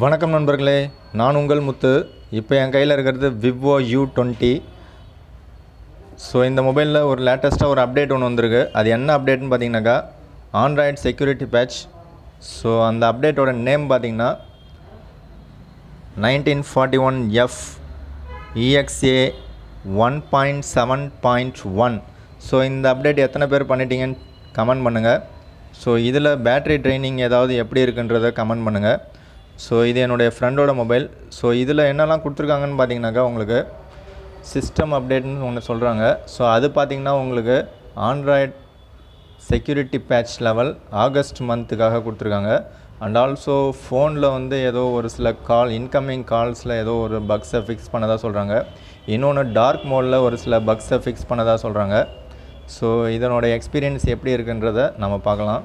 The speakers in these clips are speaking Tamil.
வணக்கம் நண்பர்களே நான் உங்கள் முத்து இப்போ என் கையில் இருக்கிறது விவோ யூ டுவெண்ட்டி ஸோ இந்த மொபைலில் ஒரு லேட்டஸ்ட்டாக ஒரு அப்டேட் ஒன்று வந்திருக்கு அது என்ன அப்டேட்டுன்னு பார்த்தீங்கன்னாக்கா ஆண்ட்ராய்டு செக்யூரிட்டி பேட்ச் ஸோ அந்த அப்டேட்டோட நேம் பார்த்தீங்கன்னா nineteen forty one F E X A one point seven point one so இந்த அப்டேட் எத்தனை பேர் பண்ணிட்டீங்கன்னு கமெண்ட் பண்ணுங்கள் ஸோ இதில் பேட்ரி ட்ரைனிங் ஏதாவது எப்படி இருக்குன்றதை கமெண்ட் பண்ணுங்கள் ஸோ இது என்னுடைய ஃப்ரெண்டோட மொபைல் ஸோ இதில் என்னெல்லாம் கொடுத்துருக்காங்கன்னு பார்த்தீங்கன்னாக்கா உங்களுக்கு சிஸ்டம் அப்டேட்னு ஒன்று சொல்கிறாங்க ஸோ அது பார்த்திங்கன்னா உங்களுக்கு Android security patch level August மந்த்துக்காக கொடுத்துருக்காங்க அண்ட் ஆல்சோ ஃபோனில் வந்து ஏதோ ஒரு சில கால் இன்கமிங் கால்ஸில் ஏதோ ஒரு பக்ஸை ஃபிக்ஸ் பண்ணதாக சொல்கிறாங்க இன்னொன்று டார்க் மோடில் ஒரு சில பக்ஸை ஃபிக்ஸ் பண்ணதாக சொல்கிறாங்க ஸோ இதனோட எக்ஸ்பீரியன்ஸ் எப்படி இருக்குன்றத நம்ம பார்க்கலாம்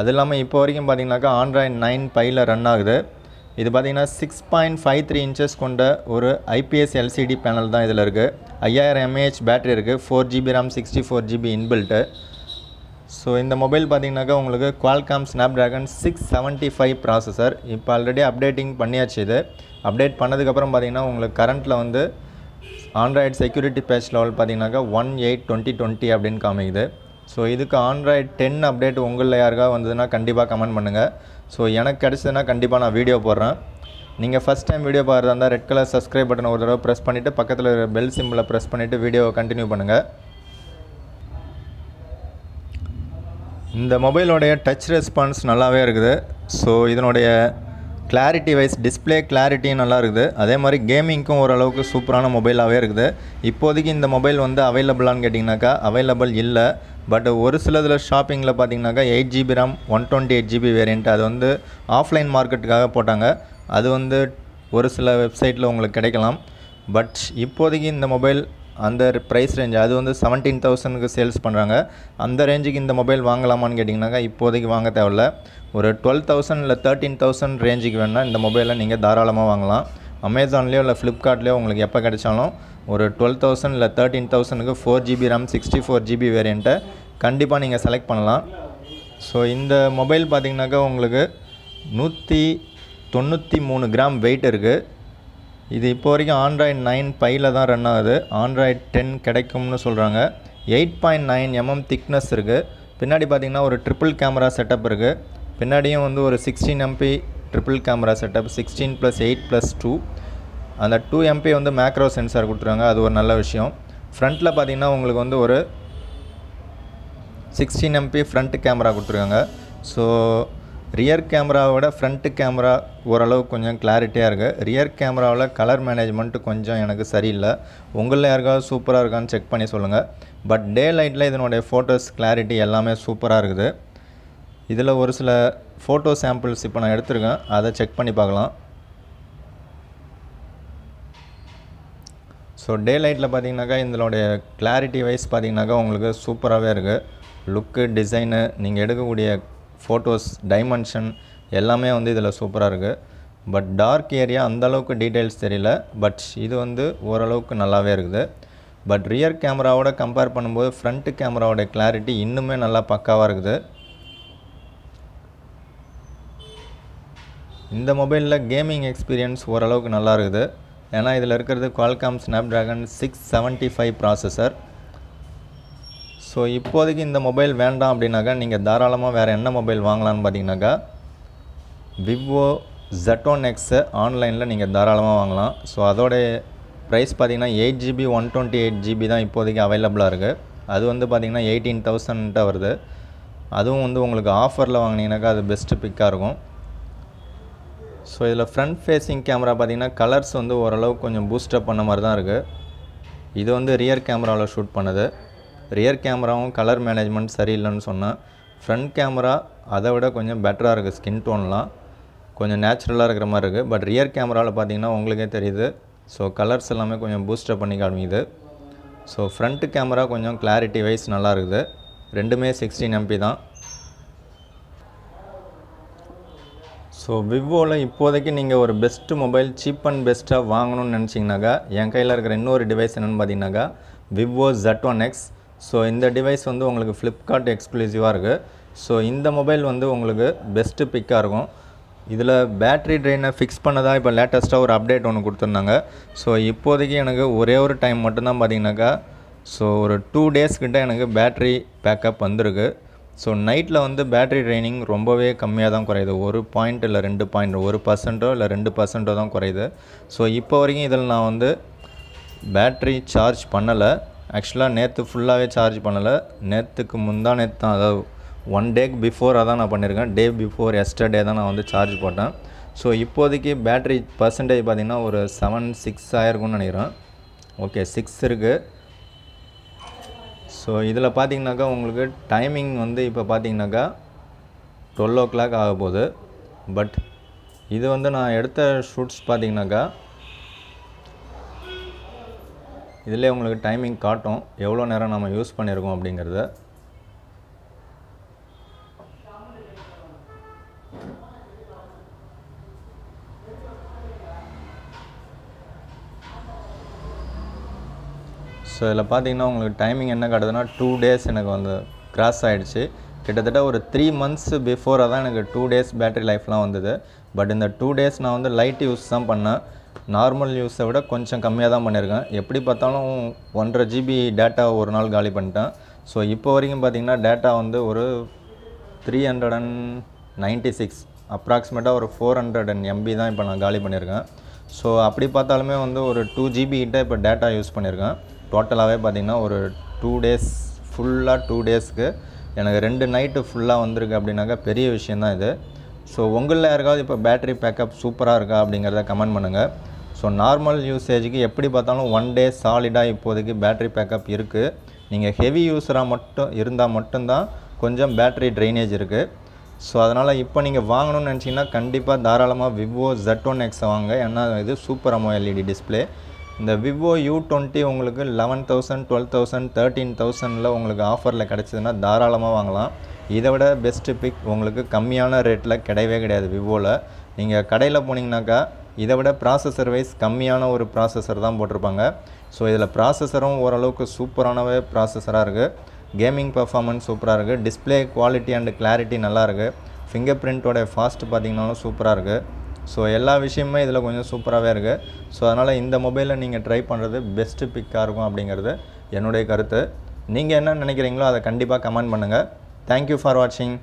அது இல்லாமல் இப்போ வரைக்கும் பார்த்தீங்கனாக்கா ஆண்ட்ராய்ட் நைன் பையில் ரன் ஆகுது இது பார்த்திங்கன்னா six point five three inches கொண்ட ஒரு ஐபிஎஸ் எல்சிடி பேனல் தான் இதில் இருக்குது ஐயாயிரம் எம்ஏஹெச் பேட்டரி இருக்குது four GB RAM sixty four GB inbuilt so இந்த மொபைல் பார்த்தீங்கன்னாக்கா உங்களுக்கு Qualcomm Snapdragon six seventy five processor இப்போ ஆல்ரெடி அப்டேட்டிங் பண்ணியாச்சு இது அப்டேட் பண்ணதுக்கப்புறம் பார்த்தீங்கன்னா உங்களுக்கு கரண்ட்டில் வந்து ஆண்ட்ராய்டு செக்யூரிட்டி பேட்ச் லெவல் பார்த்தீங்கன்னாக்கா ஒன் எயிட் டுவெண்ட்டி டுவெண்ட்டி அப்படின்னு காமிக்குது ஸோ இதுக்கு ஆண்ட்ராய்ட் டென் அப்டேட் உங்களில் யாருக்காக வந்ததுன்னா கண்டிப்பாக கமெண்ட் பண்ணுங்கள் ஸோ எனக்கு கிடச்சதுன்னா கண்டிப்பாக நான் வீடியோ போடுறேன் நீங்கள் ஃபஸ்ட் டைம் வீடியோ பார்க்குறதா இருந்தால் ரெட் கலர் சப்ஸ்கிரைப் பட்டனை ஒரு தடவை ப்ரெஸ் பண்ணிவிட்டு பக்கத்தில் இருக்கிற பெல் சிம்பிளை ப்ரெஸ் பண்ணிவிட்டு வீடியோவை கண்டினியூ பண்ணுங்கள் இந்த மொபைலோடைய டச் ரெஸ்பான்ஸ் நல்லாவே இருக்குது ஸோ இதனுடைய கிளாரிட்டி வைஸ் டிஸ்பிளே கிளாரிட்டியும் நல்லா இருக்குது அதே மாதிரி கேமிங்க்கும் ஓரளவுக்கு சூப்பரான மொபைலாகவே இருக்குது இப்போதைக்கு இந்த மொபைல் வந்து அவைலபிளான்னு கேட்டிங்கனாக்கா அவைலபிள் இல்லை பட் ஒரு சிலதில் ஷாப்பிங்கில் பார்த்திங்கனாக்கா eight GB RAM one twenty eight GB variant அது வந்து ஆஃப்லைன் மார்க்கெட்டுக்காக போட்டாங்க அது வந்து ஒரு சில வெப்சைட்டில் உங்களுக்கு கிடைக்கலாம் பட் இப்போதைக்கு இந்த மொபைல் அந்த ப்ரைஸ் ரேஞ்ச் அது வந்து செவன்டீன் தௌசண்ட்க்கு சேல்ஸ் பண்ணுறாங்க அந்த ரேஞ்சுக்கு இந்த மொபைல் வாங்கலாமான்னு கேட்டிங்கனாக்கா இப்போதைக்கு வாங்க தேவையில்ல ஒரு டுவெல் தௌசண்ட் இல்லை தேர்ட்டீன் தௌசண்ட் ரேஞ்சுக்கு வேணால் இந்த மொபைலை நீங்கள் தாராளமாக வாங்கலாம் அமேசான்லேயோ இல்லை ஃப்ளிப்கார்ட்லேயோ உங்களுக்கு எப்போ கிடைச்சாலும் ஒரு டுவெல் தௌசண்ட் இல்லை தேர்ட்டீன் தௌசண்ட்க்கு four GB RAM sixty four GB வேரியண்ட்டை கண்டிப்பாக நீங்கள் செலக்ட் பண்ணலாம் ஸோ இந்த மொபைல் பார்த்திங்கனாக்கா உங்களுக்கு நூற்றி தொண்ணூற்றி மூணு கிராம் வெயிட் இருக்குது இது இப்போ வரைக்கும் ஆண்ட்ராய்ட் நைன் பையில் தான் ரன் ஆகுது ஆண்ட்ராய்டு டென் கிடைக்கும்னு சொல்கிறாங்க eight point nine M M thickness இருக்குது பின்னாடி பார்த்திங்கன்னா ஒரு ட்ரிபிள் கேமரா செட்டப் இருக்குது பின்னாடியும் வந்து ஒரு sixteen MP triple camera setup sixteen plus eight plus two அந்த டூ எம்பி வந்து மேக்ரோ சென்சார் கொடுத்துருவாங்க அது ஒரு நல்ல விஷயம் ஃப்ரண்ட்டில் பார்த்திங்கன்னா உங்களுக்கு வந்து ஒரு சிக்ஸ்டீன் எம்பி ஃப்ரண்ட்டு கேமரா கொடுத்துருக்காங்க ஸோ ரியர் கேமராவோட ஃப்ரண்ட்டு கேமரா ஓரளவு கொஞ்சம் கிளாரிட்டியாக இருக்குது ரியர் கேமராவில் கலர் மேனேஜ்மெண்ட்டு கொஞ்சம் எனக்கு சரியில்லை உங்களில் யாருக்காவது சூப்பராக இருக்கான்னு செக் பண்ணி சொல்லுங்கள் பட் டே லைட்டில் இதனுடைய ஃபோட்டோஸ் கிளாரிட்டி எல்லாமே சூப்பராக இருக்குது இதில் ஒரு சில ஃபோட்டோ சாம்பிள்ஸ் இப்போ நான் எடுத்துருக்கேன் அதை செக் பண்ணி பார்க்கலாம் ஸோ டே லைட்டில் பார்த்தீங்கன்னாக்கா இதனுடைய கிளாரிட்டி வைஸ் பார்த்தீங்கன்னாக்கா உங்களுக்கு சூப்பராகவே இருக்குது லுக்கு டிசைனு நீங்கள் எடுக்கக்கூடிய ஃபோட்டோஸ் டைமென்ஷன் எல்லாமே வந்து இதில் சூப்பராக இருக்குது பட் டார்க் ஏரியா அந்தளவுக்கு டீட்டெயில்ஸ் தெரியல பட் இது வந்து ஓரளவுக்கு நல்லாவே இருக்குது பட் ரியர் கேமராவோட கம்பேர் பண்ணும்போது ஃப்ரண்ட்டு கேமராவோட கிளாரிட்டி இன்னுமே நல்லா பக்காவாக இருக்குது இந்த மொபைலில் கேமிங் எக்ஸ்பீரியன்ஸ் ஓரளவுக்கு நல்லா இருக்குது ஏன்னா இதில் இருக்கிறது Qualcomm Snapdragon six seventy five processor so இப்போதைக்கு இந்த மொபைல் வேண்டாம் அப்படின்னாக்கா நீங்கள் தாராளமாக வேறு என்ன மொபைல் வாங்கலான்னு பார்த்தீங்கன்னாக்கா விவோ ஜெட்டோன் எக்ஸு ஆன்லைனில் நீங்கள் தாராளமாக வாங்கலாம் ஸோ அதோடைய ப்ரைஸ் பார்த்திங்கன்னா eight GB one twenty eight GB தான் இப்போதைக்கு அவைலபிளாக இருக்குது அது வந்து பார்த்திங்கன்னா எயிட்டீன் தௌசண்ட்ட வருது அதுவும் வந்து உங்களுக்கு ஆஃபரில் வாங்கினீங்கனாக்கா அது பெஸ்ட்டு பிக்காக இருக்கும் ஸோ இதில் ஃப்ரண்ட் ஃபேஸிங் கேமரா பார்த்திங்கன்னா கலர்ஸ் வந்து ஓரளவுக்கு கொஞ்சம் பூஸ்டப் பண்ண மாதிரி தான் இருக்குது இது வந்து ரியர் கேமராவில் ஷூட் பண்ணுது ரியர் கேமராவும் கலர் மேனேஜ்மெண்ட் சரியில்லைன்னு சொன்னேன் ஃப்ரண்ட் கேமரா அதை விட கொஞ்சம் பெட்டராக இருக்குது ஸ்கின் டோன்லாம் கொஞ்சம் நேச்சுரலாக இருக்கிற மாதிரி இருக்குது பட் ரியர் கேமராவில் பார்த்தீங்கன்னா உங்களுக்கே தெரியுது ஸோ கலர்ஸ் எல்லாமே கொஞ்சம் பூஸ்டப் பண்ணி காமிக்குது ஸோ ஃப்ரண்ட்டு கேமரா கொஞ்சம் கிளாரிட்டி வைஸ் நல்லா இருக்குது ரெண்டுமே சிக்ஸ்டீன் எம்பி தான் ஸோ விவோவில் இப்போதைக்கு நீங்கள் ஒரு பெஸ்ட்டு மொபைல் சீப் அண்ட் பெஸ்ட்டாக வாங்கணும்னு நினச்சிங்கனாக்கா என் கையில் இருக்கிற இன்னொரு டிவைஸ் என்னென்னு பார்த்தீங்கன்னாக்கா Vivo Z one X so இந்த டிவைஸ் வந்து உங்களுக்கு ஃப்ளிப்கார்ட் எக்ஸ்க்ளூசிவாக இருக்குது ஸோ இந்த மொபைல் வந்து உங்களுக்கு பெஸ்ட்டு பிக்காக இருக்கும் இதில் பேட்ரி ட்ரெயினை ஃபிக்ஸ் பண்ணதாக இப்போ லேட்டஸ்ட்டாக ஒரு அப்டேட் ஒன்று கொடுத்துருந்தாங்க ஸோ இப்போதைக்கு எனக்கு ஒரே ஒரு டைம் மட்டும்தான் பார்த்தீங்கன்னாக்கா ஸோ ஒரு டூ டேஸ்கிட்ட எனக்கு பேட்ரி பேக்கப் வந்திருக்கு ஸோ நைட்டில் வந்து பேட்ரி ட்ரைனிங் ரொம்பவே கம்மியாக தான் குறையுது ஒரு பாயிண்ட் இல்லை ரெண்டு பாயிண்ட் ஒரு பர்சன்ட்டோ இல்லை ரெண்டு பர்சன்ட்டோ தான் குறையுது ஸோ இப்போ வரைக்கும் இதில் நான் வந்து பேட்ரி சார்ஜ் பண்ணலை ஆக்சுவலாக நேற்று ஃபுல்லாகவே சார்ஜ் பண்ணலை நேற்றுக்கு முந்தா நேற்று தான் அதாவது ஒன் டேக்கு பிஃபோராக தான் நான் பண்ணியிருக்கேன் டே பிஃபோர் எஸ்டர்டே தான் நான் வந்து சார்ஜ் போட்டேன் ஸோ இப்போதைக்கு பேட்ரி பர்சன்டேஜ் பார்த்திங்கன்னா ஒரு செவன் சிக்ஸ் ஆயிருக்கும்னு நினைக்கிறேன் ஓகே சிக்ஸ் இருக்குது ஸோ இதில் பார்த்தீங்கன்னாக்கா உங்களுக்கு டைமிங் வந்து இப்போ பார்த்தீங்கன்னாக்கா டுவெல் ஓ கிளாக் ஆக போகுது பட் இது வந்து நான் எடுத்த ஷூட்ஸ் பார்த்திங்கனாக்கா இதில் உங்களுக்கு டைமிங் காட்டும் எவ்வளோ நேரம் நம்ம யூஸ் பண்ணியிருக்கோம் அப்படிங்கிறத ஸோ இதில் பார்த்தீங்கன்னா உங்களுக்கு டைமிங் என்ன காட்டுதுன்னா டூ டேஸ் எனக்கு வந்து கிராஸ் ஆகிடுச்சு கிட்டத்தட்ட ஒரு த்ரீ மந்த்ஸ் பிஃபோராக தான் எனக்கு டூ டேஸ் பேட்டரி லைஃப்லாம் வந்தது பட் இந்த டூ டேஸ் நான் வந்து லைட் யூஸ் தான் பண்ணேன் நார்மல் யூஸை விட கொஞ்சம் கம்மியாக தான் பண்ணியிருக்கேன் எப்படி பார்த்தாலும் ஒன்றரை ஜிபி டேட்டா ஒரு நாள் காலி பண்ணிட்டேன் ஸோ இப்போ வரைக்கும் பார்த்திங்கன்னா டேட்டா வந்து ஒரு three hundred and ninety six அப்ராக்சிமேட்டாக ஒரு ஃபோர் ஹண்ட்ரட் அண்ட் எம்பி தான் இப்போ நான் காலி பண்ணியிருக்கேன் ஸோ அப்படி பார்த்தாலுமே வந்து ஒரு டூ ஜிபி கிட்ட இப்போ டேட்டா யூஸ் பண்ணியிருக்கேன் டோட்டலாகவே பார்த்திங்கன்னா ஒரு டூ டேஸ் ஃபுல்லாக டூ டேஸ்க்கு எனக்கு ரெண்டு நைட்டு ஃபுல்லாக வந்திருக்கு அப்படின்னாக்கா பெரிய விஷயந்தான் இது ஸோ உங்களில் யாருக்காவது இப்போ பேட்டரி பேக்கப் சூப்பராக இருக்கா அப்படிங்கிறத கமெண்ட் பண்ணுங்கள் ஸோ நார்மல் யூசேஜுக்கு எப்படி பார்த்தாலும் ஒன் டே சாலிடாக இப்போதைக்கு பேட்டரி பேக்கப் இருக்குது நீங்கள் ஹெவி யூஸராக மட்டும் இருந்தால் மட்டும்தான் கொஞ்சம் பேட்டரி ட்ரைனேஜ் இருக்குது ஸோ அதனால் இப்போ நீங்கள் வாங்கணும்னு நினச்சிங்கன்னா கண்டிப்பாக தாராளமாக விவோ ஜெட் ஒன் எக்ஸை வாங்க ஏன்னா இது சூப்பர் அமோ எல்இடி டிஸ்பிளே இந்த விவோ யூ டுவெண்ட்டி உங்களுக்கு eleven thousand twelve thousand thirteen தௌசண்டில் உங்களுக்கு ஆஃபரில் கிடச்சிதுன்னா தாராளமாக வாங்கலாம் இதை விட பெஸ்ட்டு பிக் உங்களுக்கு கம்மியான ரேட்டில் கிடையவே கிடையாது விவோவில் நீங்கள் கடையில் போனீங்கன்னாக்கா இதை விட ப்ராசஸர் வைஸ் கம்மியான ஒரு ப்ராசஸர் தான் போட்டிருப்பாங்க ஸோ இதில் ப்ராசஸரும் ஓரளவுக்கு சூப்பரானவே ப்ராசஸராக இருக்குது கேமிங் பர்ஃபார்மன்ஸ் சூப்பராக இருக்குது டிஸ்பிளே குவாலிட்டி அண்ட் கிளாரிட்டி நல்லாயிருக்கு ஃபிங்கர் பிரிண்ட்டோட ஃபாஸ்ட் பார்த்திங்கனாலும் சூப்பராக இருக்குது ஸோ எல்லா விஷயமுமே இதில் கொஞ்சம் சூப்பராகவே இருக்குது ஸோ அதனால் இந்த மொபைலில் நீங்கள் ட்ரை பண்ணுறது பெஸ்ட்டு பிக்காக இருக்கும் அப்படிங்கிறது என்னுடைய கருத்து நீங்கள் என்ன நினைக்கிறீங்களோ அதை கண்டிப்பாக கமெண்ட் பண்ணுங்கள் தேங்க்யூ ஃபார் வாட்சிங்